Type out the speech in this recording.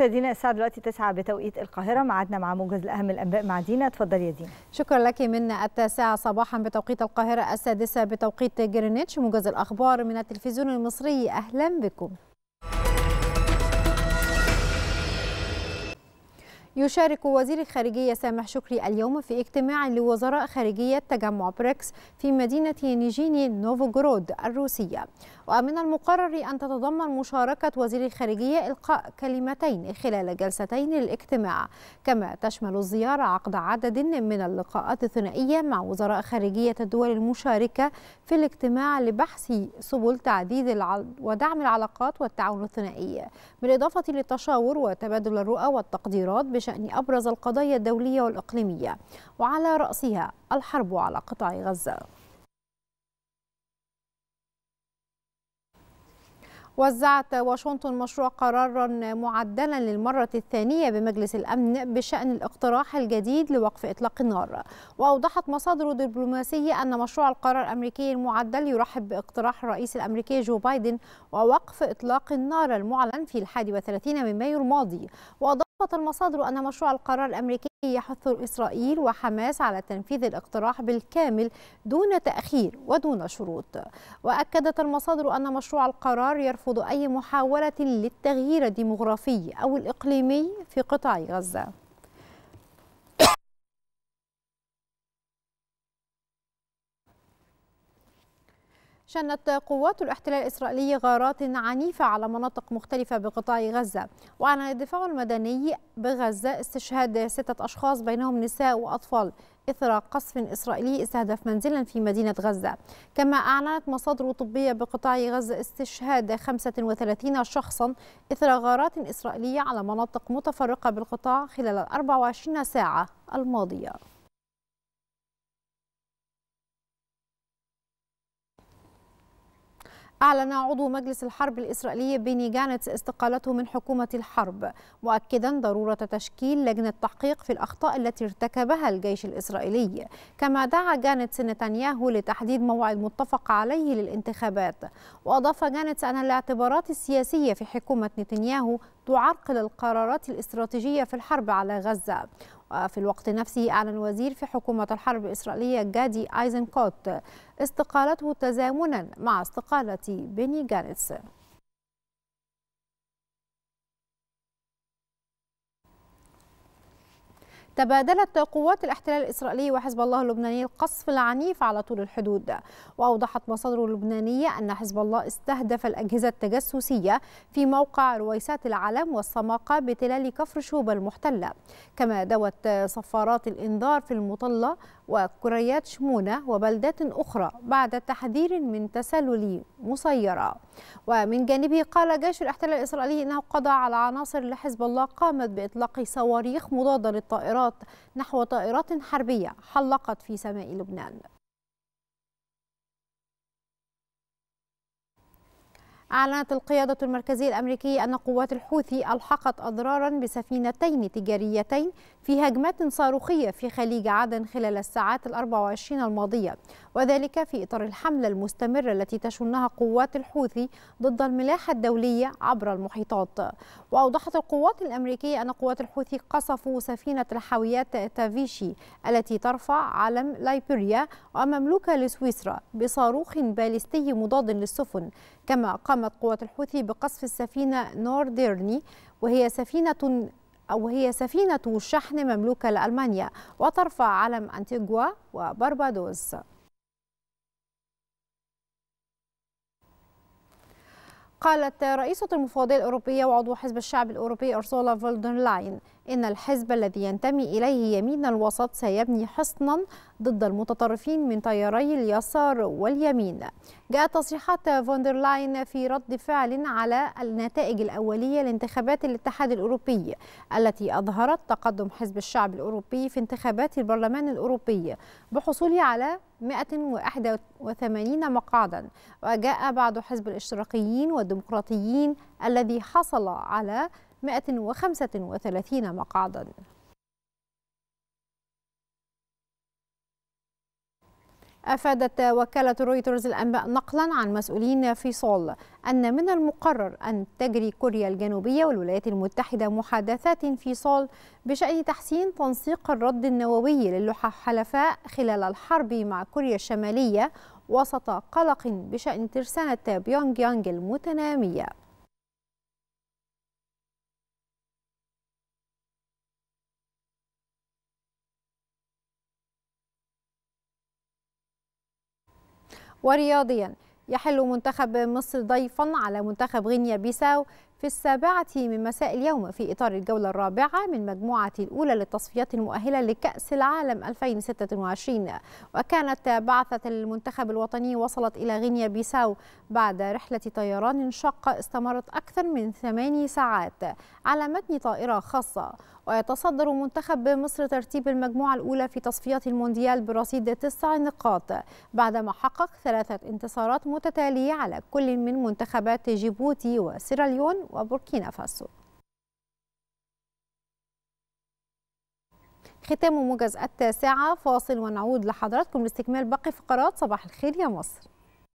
مشاهدينا الساعه دلوقتي 9 بتوقيت القاهره ميعادنا مع موجز الاهم الانباء مع دينا اتفضلي يا دينا شكرا لك من التاسعه صباحا بتوقيت القاهره السادسه بتوقيت جرينتش موجز الاخبار من التلفزيون المصري اهلا بكم يشارك وزير الخارجية سامح شكري اليوم في اجتماع لوزراء خارجية تجمع بريكس في مدينة نيجيني نوفوغرود الروسية ومن المقرر أن تتضمن مشاركة وزير الخارجية إلقاء كلمتين خلال جلستين الاجتماع كما تشمل الزيارة عقد عدد من اللقاءات الثنائية مع وزراء خارجية الدول المشاركة في الاجتماع لبحث سبل تعديد ودعم العلاقات والتعاون الثنائي بالإضافة للتشاور وتبادل الرؤى والتقديرات بشأن أبرز القضايا الدولية والإقليمية وعلى رأسها الحرب على قطاع غزة وزعت واشنطن مشروع قرارا معدلا للمرة الثانية بمجلس الأمن بشأن الاقتراح الجديد لوقف إطلاق النار وأوضحت مصادر دبلوماسية أن مشروع القرار الأمريكي المعدل يرحب باقتراح الرئيس الأمريكي جو بايدن ووقف إطلاق النار المعلن في 31 من مايو الماضي وأضافت المصادر أن مشروع القرار الأمريكي يحث إسرائيل وحماس على تنفيذ الاقتراح بالكامل دون تأخير ودون شروط وأكدت المصادر أن مشروع القرار يرفض أي محاولة للتغيير الديمغرافي أو الإقليمي في قطاع غزة شنت قوات الاحتلال الإسرائيلي غارات عنيفة على مناطق مختلفة بقطاع غزة وأعلن الدفاع المدني بغزة استشهاد ستة أشخاص بينهم نساء وأطفال إثر قصف إسرائيلي استهدف منزلا في مدينة غزة كما أعلنت مصادر طبية بقطاع غزة استشهاد 35 شخصا إثر غارات إسرائيلية على مناطق متفرقة بالقطاع خلال 24 ساعة الماضية أعلن عضو مجلس الحرب الإسرائيلي بيني جانتس استقالته من حكومة الحرب مؤكدا ضرورة تشكيل لجنة تحقيق في الأخطاء التي ارتكبها الجيش الإسرائيلي كما دعا جانتس نتنياهو لتحديد موعد متفق عليه للانتخابات وأضاف جانتس أن الاعتبارات السياسية في حكومة نتنياهو تعرقل القرارات الاستراتيجية في الحرب على غزة وفي الوقت نفسه أعلن وزير في حكومة الحرب الإسرائيلية جادي آيزنكوت استقالته تزامنا مع استقالة بني جانتس تبادلت قوات الاحتلال الإسرائيلي وحزب الله اللبناني القصف العنيف على طول الحدود وأوضحت مصادر لبنانية أن حزب الله استهدف الأجهزة التجسسية في موقع رويسات العلم والصماقة بتلال كفر شوبا المحتلة كما دوت صفارات الإنذار في المطلة وكريات شمونة وبلدات أخرى بعد تحذير من تسلل مسيرة ومن جانبه قال جيش الاحتلال الإسرائيلي أنه قضى على عناصر لحزب الله قامت بإطلاق صواريخ مضادة للطائرات انفجارات نحو طائرات حربية حلقت في سماء لبنان أعلنت القيادة المركزية الأمريكية أن قوات الحوثي ألحقت أضرارا بسفينتين تجاريتين في هجمات صاروخية في خليج عدن خلال الساعات ال 24 الماضية وذلك في إطار الحملة المستمرة التي تشنها قوات الحوثي ضد الملاحة الدولية عبر المحيطات وأوضحت القوات الأمريكية أن قوات الحوثي قصفوا سفينة الحاويات تافيشي التي ترفع علم لايبيريا ومملوكة لسويسرا بصاروخ باليستي مضاد للسفن كما قام قامت قوات الحوثي بقصف السفينة نور ديرني وهي سفينة أو هي سفينة شحن مملوكة لألمانيا وترفع علم أنتيغوا وبربادوس قالت رئيسة المفوضية الأوروبية وعضو حزب الشعب الأوروبي أرسولا فولدن لاين إن الحزب الذي ينتمي إليه يمين الوسط سيبني حصنا ضد المتطرفين من تياري اليسار واليمين جاءت تصريحات فوندرلاين في رد فعل على النتائج الأولية لانتخابات الاتحاد الأوروبي التي أظهرت تقدم حزب الشعب الأوروبي في انتخابات البرلمان الأوروبي بحصوله على 181 مقعدا وجاء بعد حزب الاشتراكيين والديمقراطيين الذي حصل على 135 مقعدا أفادت وكالة رويترز الأنباء نقلا عن مسؤولين في سول أن من المقرر أن تجري كوريا الجنوبية والولايات المتحدة محادثات في سول بشأن تحسين تنسيق الرد النووي للحلفاء خلال الحرب مع كوريا الشمالية وسط قلق بشأن ترسانة بيونغ يانغ المتنامية ورياضيا يحل منتخب مصر ضيفا على منتخب غينيا بيساو في السابعة من مساء اليوم في إطار الجولة الرابعة من مجموعة الأولى للتصفيات المؤهلة لكأس العالم 2026 وكانت بعثة المنتخب الوطني وصلت إلى غينيا بيساو بعد رحلة طيران شاقة استمرت أكثر من ثماني ساعات على متن طائرة خاصة ويتصدر منتخب مصر ترتيب المجموعة الأولى في تصفيات المونديال برصيد تسع نقاط بعدما حقق ثلاثة انتصارات متتالية على كل من منتخبات جيبوتي وسيراليون وبوركينا فاسو ختام موجز التاسعة فاصل ونعود لحضراتكم لاستكمال باقي فقرات صباح الخير يا مصر